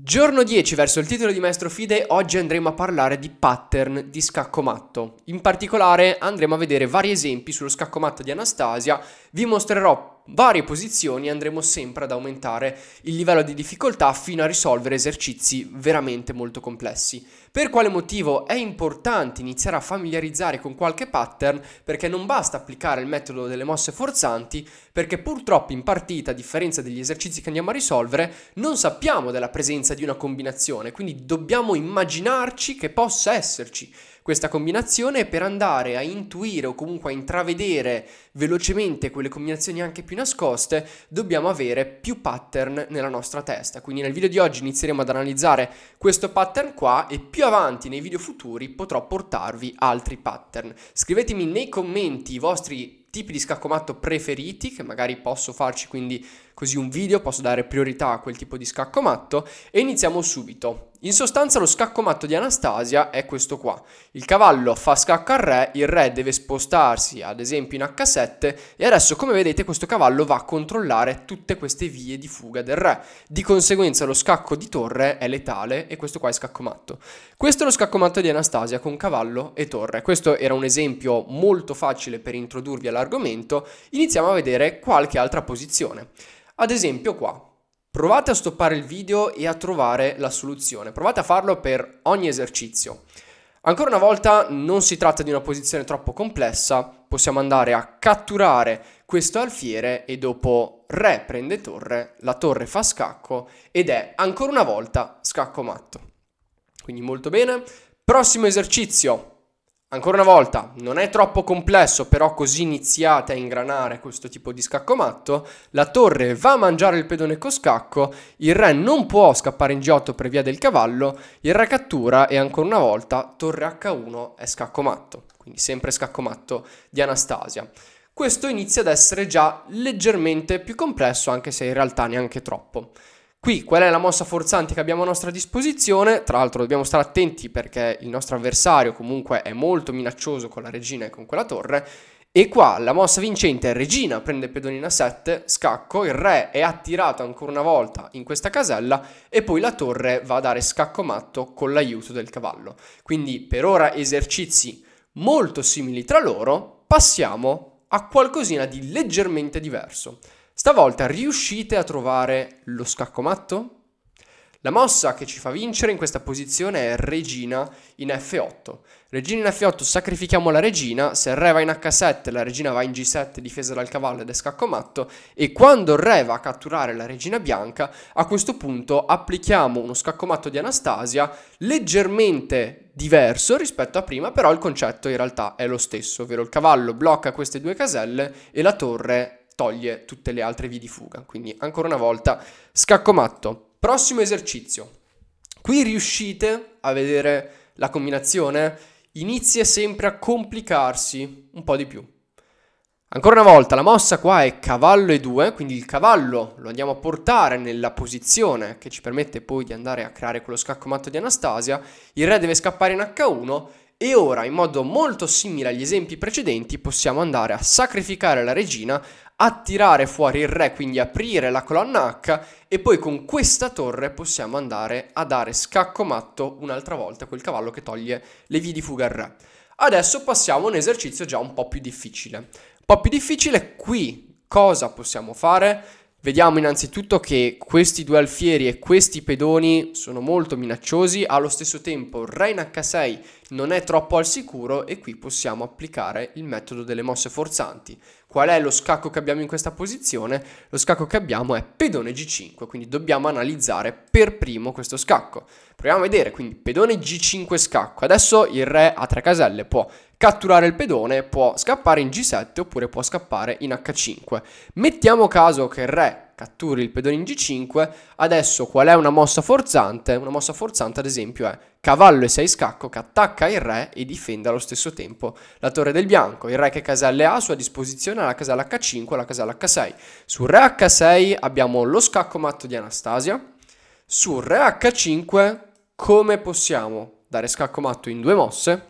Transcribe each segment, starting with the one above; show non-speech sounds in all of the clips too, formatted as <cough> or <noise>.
Giorno 10 verso il titolo di Maestro Fide, oggi andremo a parlare di pattern di scacco matto. In particolare andremo a vedere vari esempi sullo scacco matto di Anastasia, vi mostrerò varie posizioni andremo sempre ad aumentare il livello di difficoltà fino a risolvere esercizi veramente molto complessi. Per quale motivo è importante iniziare a familiarizzare con qualche pattern? Perché non basta applicare il metodo delle mosse forzanti, perché purtroppo in partita, a differenza degli esercizi che andiamo a risolvere, non sappiamo della presenza di una combinazione, quindi dobbiamo immaginarci che possa esserci questa combinazione per andare a intuire o comunque a intravedere velocemente quelle combinazioni anche più nascoste, dobbiamo avere più pattern nella nostra testa. Quindi nel video di oggi inizieremo ad analizzare questo pattern qua e più avanti nei video futuri potrò portarvi altri pattern. Scrivetemi nei commenti i vostri tipi di scacco matto preferiti che magari posso farci quindi così un video posso dare priorità a quel tipo di scacco matto e iniziamo subito. In sostanza lo scacco matto di Anastasia è questo qua. Il cavallo fa scacco al re, il re deve spostarsi ad esempio in H7 e adesso come vedete questo cavallo va a controllare tutte queste vie di fuga del re. Di conseguenza lo scacco di torre è letale e questo qua è scacco matto. Questo è lo scacco matto di Anastasia con cavallo e torre. Questo era un esempio molto facile per introdurvi all'argomento. Iniziamo a vedere qualche altra posizione. Ad esempio qua. Provate a stoppare il video e a trovare la soluzione. Provate a farlo per ogni esercizio. Ancora una volta non si tratta di una posizione troppo complessa, possiamo andare a catturare questo alfiere e dopo re prende torre, la torre fa scacco ed è ancora una volta scacco matto. Quindi molto bene. Prossimo esercizio, Ancora una volta, non è troppo complesso, però così iniziate a ingranare questo tipo di scacco matto, la torre va a mangiare il pedone con scacco, il re non può scappare in G8 per via del cavallo, il re cattura e ancora una volta torre H1 è scacco matto, quindi sempre scacco matto di Anastasia. Questo inizia ad essere già leggermente più complesso, anche se in realtà neanche troppo. Qui qual è la mossa forzante che abbiamo a nostra disposizione? Tra l'altro dobbiamo stare attenti perché il nostro avversario comunque è molto minaccioso con la regina e con quella torre. E qua la mossa vincente è regina, prende pedonina 7, scacco, il re è attirato ancora una volta in questa casella e poi la torre va a dare scacco matto con l'aiuto del cavallo. Quindi per ora esercizi molto simili tra loro, passiamo a qualcosina di leggermente diverso. Stavolta riuscite a trovare lo scaccomatto? La mossa che ci fa vincere in questa posizione è regina in F8. Regina in F8 sacrifichiamo la regina, se il re va in H7 la regina va in G7 difesa dal cavallo ed è scaccomatto e quando il re va a catturare la regina bianca a questo punto applichiamo uno scaccomatto di Anastasia leggermente diverso rispetto a prima però il concetto in realtà è lo stesso, ovvero il cavallo blocca queste due caselle e la torre toglie tutte le altre vie di fuga. Quindi ancora una volta scacco matto. Prossimo esercizio. Qui riuscite a vedere la combinazione? Inizia sempre a complicarsi un po' di più. Ancora una volta, la mossa qua è cavallo e 2, quindi il cavallo lo andiamo a portare nella posizione che ci permette poi di andare a creare quello scacco matto di Anastasia, il re deve scappare in H1 e ora, in modo molto simile agli esempi precedenti, possiamo andare a sacrificare la regina attirare fuori il re, quindi aprire la colonna H e poi con questa torre possiamo andare a dare scacco matto un'altra volta quel cavallo che toglie le vie di fuga al re. Adesso passiamo a un esercizio già un po' più difficile. Un po' più difficile qui cosa possiamo fare? Vediamo innanzitutto che questi due alfieri e questi pedoni sono molto minacciosi, allo stesso tempo il re in H6 non è troppo al sicuro e qui possiamo applicare il metodo delle mosse forzanti. Qual è lo scacco che abbiamo in questa posizione? Lo scacco che abbiamo è pedone G5, quindi dobbiamo analizzare per primo questo scacco. Proviamo a vedere, quindi pedone G5 scacco. Adesso il re ha tre caselle può catturare il pedone, può scappare in G7 oppure può scappare in H5. Mettiamo caso che il re catturi il pedone in G5. Adesso qual è una mossa forzante? Una mossa forzante ad esempio è cavallo e 6 scacco che attacca il re e difende allo stesso tempo la torre del bianco. Il re che caselle ha a sua disposizione ha la casella H5 e la casella H6. Sul re H6 abbiamo lo scacco matto di Anastasia. Sul re H5 come possiamo dare scacco matto in due mosse?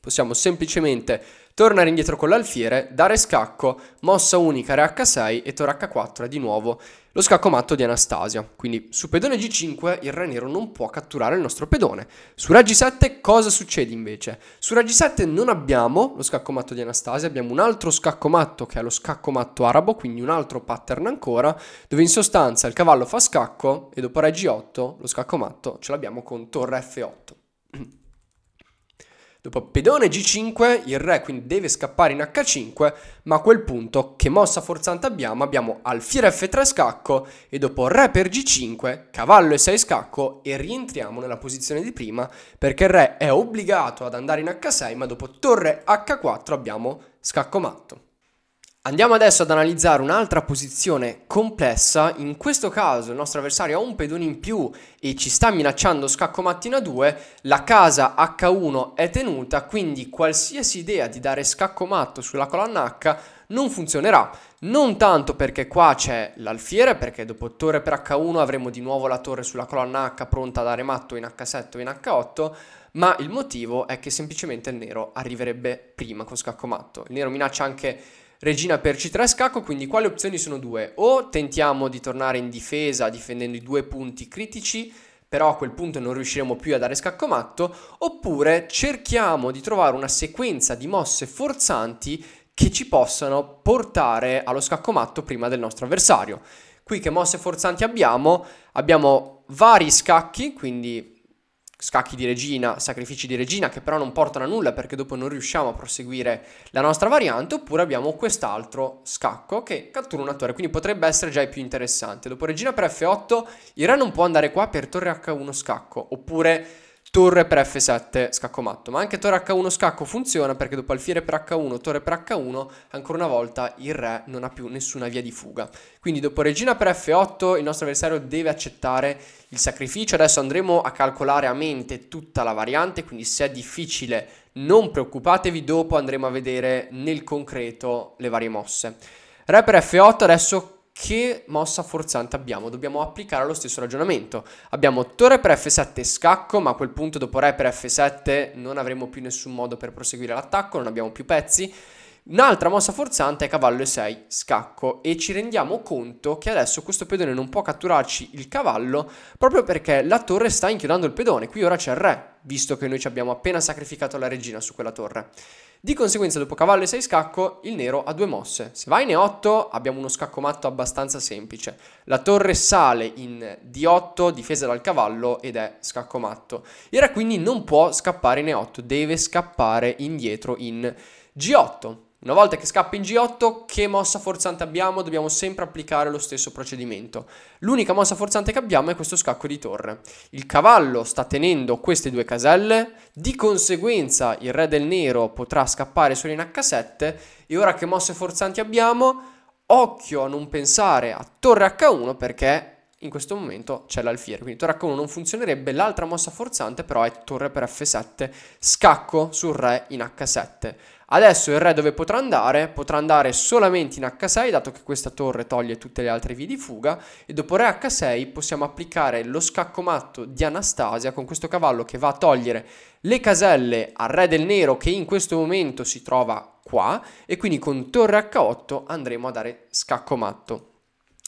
Possiamo semplicemente tornare indietro con l'alfiere, dare scacco, mossa unica re H6 e torre H4 è di nuovo lo scacco matto di Anastasia. Quindi su pedone G5 il re nero non può catturare il nostro pedone. Su re G7 cosa succede invece? Su re G7 non abbiamo lo scacco matto di Anastasia, abbiamo un altro scacco matto che è lo scacco matto arabo, quindi un altro pattern ancora, dove in sostanza il cavallo fa scacco e dopo re G8 lo scacco matto ce l'abbiamo con torre F8. <clears throat> Dopo pedone g5, il re quindi deve scappare in h5, ma a quel punto che mossa forzante abbiamo? Abbiamo alfiere f3 scacco e dopo re per g5, cavallo e6 scacco e rientriamo nella posizione di prima perché il re è obbligato ad andare in h6, ma dopo torre h4 abbiamo scacco matto. Andiamo adesso ad analizzare un'altra posizione complessa, in questo caso il nostro avversario ha un pedone in più e ci sta minacciando scacco mattina 2, la casa H1 è tenuta, quindi qualsiasi idea di dare scacco matto sulla colonna H non funzionerà, non tanto perché qua c'è l'alfiere, perché dopo torre per H1 avremo di nuovo la torre sulla colonna H pronta a dare matto in H7 o in H8, ma il motivo è che semplicemente il nero arriverebbe prima con scacco matto, il nero minaccia anche regina per c3 scacco, quindi quali opzioni sono due? O tentiamo di tornare in difesa difendendo i due punti critici, però a quel punto non riusciremo più a dare scacco matto, oppure cerchiamo di trovare una sequenza di mosse forzanti che ci possano portare allo scacco matto prima del nostro avversario. Qui che mosse forzanti abbiamo? Abbiamo vari scacchi, quindi scacchi di regina, sacrifici di regina che però non portano a nulla perché dopo non riusciamo a proseguire la nostra variante oppure abbiamo quest'altro scacco che cattura un attore quindi potrebbe essere già il più interessante dopo regina per f8 il re non può andare qua per torre h1 scacco oppure torre per f7 scacco matto, ma anche torre h1 scacco funziona perché dopo alfiere per h1, torre per h1, ancora una volta il re non ha più nessuna via di fuga. Quindi dopo regina per f8 il nostro avversario deve accettare il sacrificio, adesso andremo a calcolare a mente tutta la variante, quindi se è difficile non preoccupatevi, dopo andremo a vedere nel concreto le varie mosse. Re per f8 adesso che mossa forzante abbiamo? Dobbiamo applicare lo stesso ragionamento. Abbiamo torre per f7 scacco, ma a quel punto dopo re per f7 non avremo più nessun modo per proseguire l'attacco, non abbiamo più pezzi. Un'altra mossa forzante è cavallo e6, scacco, e ci rendiamo conto che adesso questo pedone non può catturarci il cavallo proprio perché la torre sta inchiodando il pedone, qui ora c'è il re, visto che noi ci abbiamo appena sacrificato la regina su quella torre. Di conseguenza dopo cavallo e 6 scacco il nero ha due mosse. Se va in E8 abbiamo uno scacco matto abbastanza semplice. La torre sale in D8 difesa dal cavallo ed è scacco matto. Il re quindi non può scappare in E8, deve scappare indietro in G8. Una volta che scappa in G8, che mossa forzante abbiamo? Dobbiamo sempre applicare lo stesso procedimento. L'unica mossa forzante che abbiamo è questo scacco di torre. Il cavallo sta tenendo queste due caselle, di conseguenza il re del nero potrà scappare solo in H7 e ora che mosse forzanti abbiamo? Occhio a non pensare a torre H1 perché in questo momento c'è l'alfiere, quindi torre H1 non funzionerebbe, l'altra mossa forzante però è torre per F7, scacco sul re in H7. Adesso il re dove potrà andare? Potrà andare solamente in H6, dato che questa torre toglie tutte le altre vie di fuga, e dopo re H6 possiamo applicare lo scacco matto di Anastasia con questo cavallo che va a togliere le caselle al re del nero che in questo momento si trova qua, e quindi con torre H8 andremo a dare scacco matto.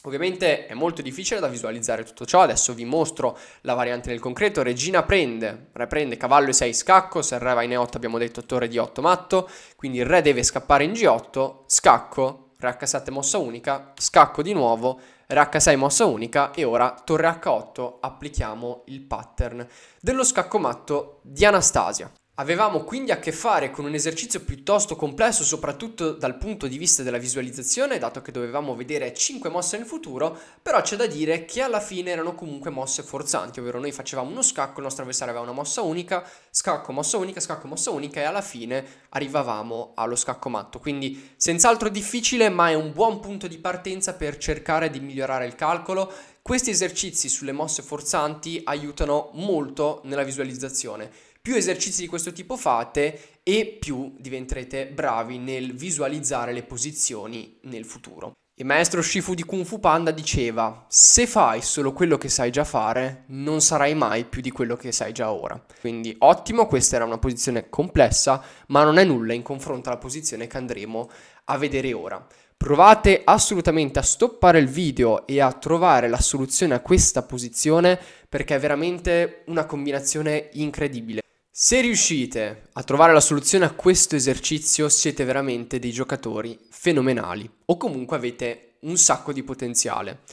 Ovviamente è molto difficile da visualizzare tutto ciò, adesso vi mostro la variante nel concreto, regina prende, re prende cavallo e 6 scacco, se il re va in e8 abbiamo detto torre di 8 matto, quindi il re deve scappare in g8, scacco, re h7 mossa unica, scacco di nuovo, re h6 mossa unica e ora torre h8 applichiamo il pattern dello scacco matto di Anastasia. Avevamo quindi a che fare con un esercizio piuttosto complesso, soprattutto dal punto di vista della visualizzazione, dato che dovevamo vedere 5 mosse nel futuro, però c'è da dire che alla fine erano comunque mosse forzanti, ovvero noi facevamo uno scacco, il nostro avversario aveva una mossa unica, scacco, mossa unica, scacco, mossa unica e alla fine arrivavamo allo scacco matto. Quindi senz'altro difficile, ma è un buon punto di partenza per cercare di migliorare il calcolo questi esercizi sulle mosse forzanti aiutano molto nella visualizzazione. Più esercizi di questo tipo fate e più diventerete bravi nel visualizzare le posizioni nel futuro. Il maestro Shifu di Kung Fu Panda diceva: Se fai solo quello che sai già fare, non sarai mai più di quello che sai già ora. Quindi, ottimo, questa era una posizione complessa, ma non è nulla in confronto alla posizione che andremo a vedere ora. Provate assolutamente a stoppare il video e a trovare la soluzione a questa posizione perché è veramente una combinazione incredibile. Se riuscite a trovare la soluzione a questo esercizio siete veramente dei giocatori fenomenali o comunque avete un sacco di potenziale.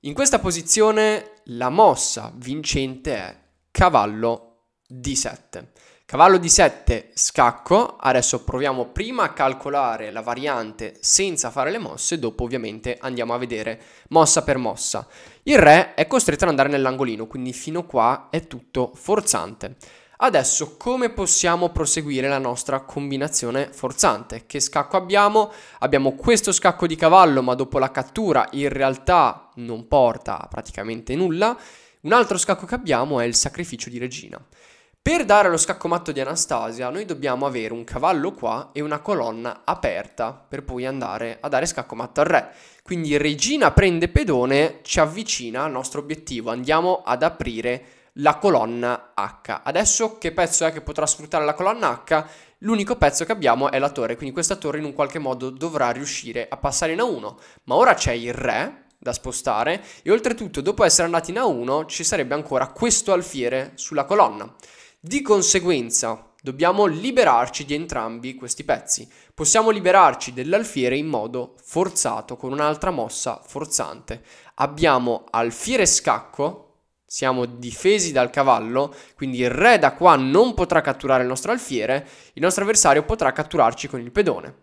In questa posizione la mossa vincente è cavallo D7. Cavallo D7 scacco, adesso proviamo prima a calcolare la variante senza fare le mosse, dopo ovviamente andiamo a vedere mossa per mossa. Il re è costretto ad andare nell'angolino, quindi fino a qua è tutto forzante. Adesso come possiamo proseguire la nostra combinazione forzante? Che scacco abbiamo? Abbiamo questo scacco di cavallo ma dopo la cattura in realtà non porta praticamente nulla. Un altro scacco che abbiamo è il sacrificio di regina. Per dare lo scacco matto di Anastasia noi dobbiamo avere un cavallo qua e una colonna aperta per poi andare a dare scacco matto al re. Quindi regina prende pedone ci avvicina al nostro obiettivo, andiamo ad aprire la colonna H. Adesso che pezzo è che potrà sfruttare la colonna H? L'unico pezzo che abbiamo è la torre, quindi questa torre in un qualche modo dovrà riuscire a passare in A1. Ma ora c'è il re da spostare e oltretutto dopo essere andati in A1 ci sarebbe ancora questo alfiere sulla colonna. Di conseguenza dobbiamo liberarci di entrambi questi pezzi. Possiamo liberarci dell'alfiere in modo forzato, con un'altra mossa forzante. Abbiamo alfiere scacco, siamo difesi dal cavallo, quindi il re da qua non potrà catturare il nostro alfiere, il nostro avversario potrà catturarci con il pedone.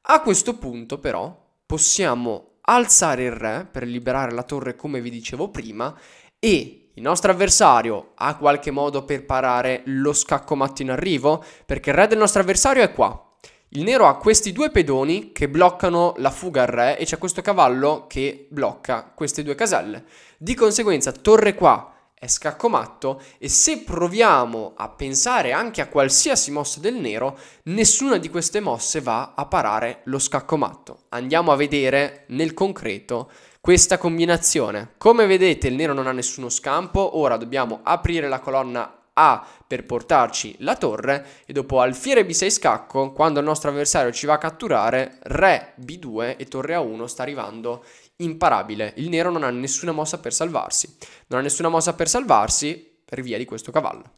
A questo punto però possiamo alzare il re per liberare la torre come vi dicevo prima e il nostro avversario ha qualche modo per parare lo scacco matto in arrivo perché il re del nostro avversario è qua, il nero ha questi due pedoni che bloccano la fuga al re e c'è questo cavallo che blocca queste due caselle. Di conseguenza torre qua è scacco matto e se proviamo a pensare anche a qualsiasi mossa del nero, nessuna di queste mosse va a parare lo scacco matto. Andiamo a vedere nel concreto questa combinazione. Come vedete il nero non ha nessuno scampo, ora dobbiamo aprire la colonna a per portarci la torre e dopo alfiere B6 scacco, quando il nostro avversario ci va a catturare, Re B2 e torre A1 sta arrivando imparabile. Il nero non ha nessuna mossa per salvarsi. Non ha nessuna mossa per salvarsi per via di questo cavallo.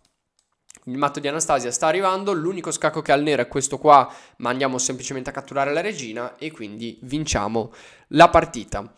Il matto di Anastasia sta arrivando, l'unico scacco che ha il nero è questo qua, ma andiamo semplicemente a catturare la regina e quindi vinciamo la partita.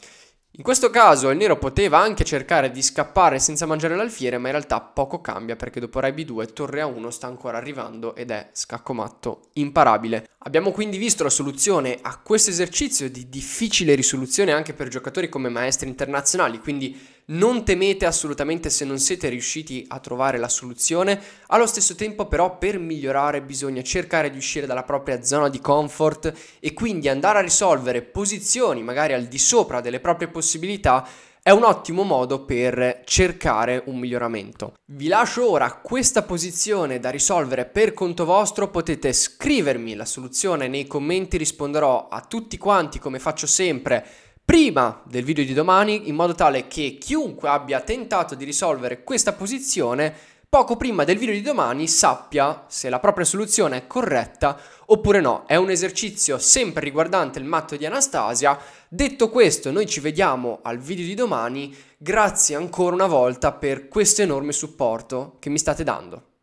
In questo caso il nero poteva anche cercare di scappare senza mangiare l'alfiere, ma in realtà poco cambia perché dopo Rai B2 Torre A1 sta ancora arrivando ed è scacco matto imparabile. Abbiamo quindi visto la soluzione a questo esercizio di difficile risoluzione anche per giocatori come maestri internazionali, quindi non temete assolutamente se non siete riusciti a trovare la soluzione, allo stesso tempo però per migliorare bisogna cercare di uscire dalla propria zona di comfort e quindi andare a risolvere posizioni magari al di sopra delle proprie possibilità è un ottimo modo per cercare un miglioramento. Vi lascio ora questa posizione da risolvere per conto vostro, potete scrivermi la soluzione nei commenti, risponderò a tutti quanti come faccio sempre prima del video di domani in modo tale che chiunque abbia tentato di risolvere questa posizione poco prima del video di domani sappia se la propria soluzione è corretta oppure no. È un esercizio sempre riguardante il matto di Anastasia. Detto questo, noi ci vediamo al video di domani. Grazie ancora una volta per questo enorme supporto che mi state dando.